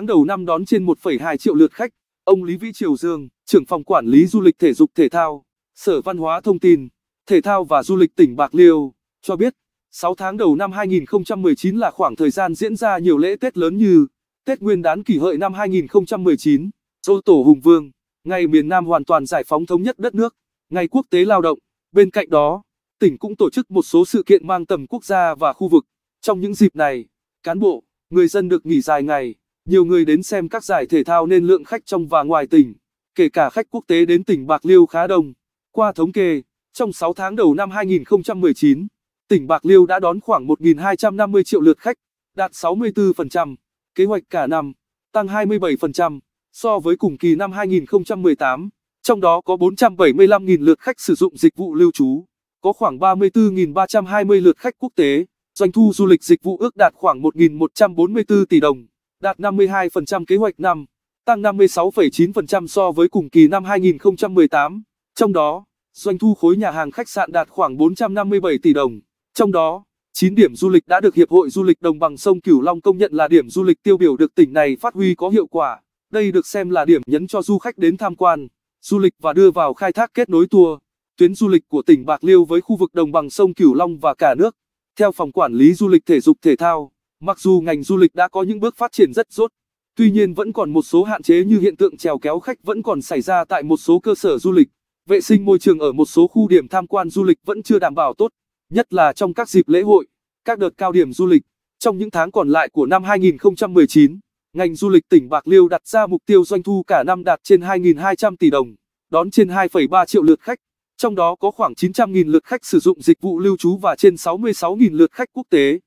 tháng đầu năm đón trên 1,2 triệu lượt khách. Ông Lý Vĩ Triều Dương, trưởng phòng quản lý du lịch thể dục thể thao, Sở Văn hóa Thông tin, Thể thao và Du lịch tỉnh Bạc Liêu, cho biết, 6 tháng đầu năm 2019 là khoảng thời gian diễn ra nhiều lễ Tết lớn như Tết Nguyên đán kỷ hợi năm 2019, Dỗ Tổ Hùng Vương, ngày miền Nam hoàn toàn giải phóng thống nhất đất nước, ngày quốc tế lao động. Bên cạnh đó, tỉnh cũng tổ chức một số sự kiện mang tầm quốc gia và khu vực. Trong những dịp này, cán bộ, người dân được nghỉ dài ngày. Nhiều người đến xem các giải thể thao nên lượng khách trong và ngoài tỉnh, kể cả khách quốc tế đến tỉnh Bạc Liêu khá đông. Qua thống kê, trong 6 tháng đầu năm 2019, tỉnh Bạc Liêu đã đón khoảng 1.250 triệu lượt khách, đạt 64%, kế hoạch cả năm, tăng 27% so với cùng kỳ năm 2018, trong đó có 475.000 lượt khách sử dụng dịch vụ lưu trú, có khoảng 34.320 lượt khách quốc tế, doanh thu du lịch dịch vụ ước đạt khoảng 1.144 tỷ đồng đạt 52% kế hoạch năm, tăng 56,9% so với cùng kỳ năm 2018. Trong đó, doanh thu khối nhà hàng khách sạn đạt khoảng 457 tỷ đồng. Trong đó, 9 điểm du lịch đã được Hiệp hội Du lịch Đồng bằng sông Cửu Long công nhận là điểm du lịch tiêu biểu được tỉnh này phát huy có hiệu quả. Đây được xem là điểm nhấn cho du khách đến tham quan, du lịch và đưa vào khai thác kết nối tour, tuyến du lịch của tỉnh Bạc Liêu với khu vực đồng bằng sông Cửu Long và cả nước. Theo phòng quản lý du lịch thể dục thể thao Mặc dù ngành du lịch đã có những bước phát triển rất rốt, tuy nhiên vẫn còn một số hạn chế như hiện tượng trèo kéo khách vẫn còn xảy ra tại một số cơ sở du lịch. Vệ sinh môi trường ở một số khu điểm tham quan du lịch vẫn chưa đảm bảo tốt, nhất là trong các dịp lễ hội, các đợt cao điểm du lịch. Trong những tháng còn lại của năm 2019, ngành du lịch tỉnh Bạc Liêu đặt ra mục tiêu doanh thu cả năm đạt trên 2.200 tỷ đồng, đón trên 2,3 triệu lượt khách, trong đó có khoảng 900.000 lượt khách sử dụng dịch vụ lưu trú và trên 66.000 lượt khách quốc tế.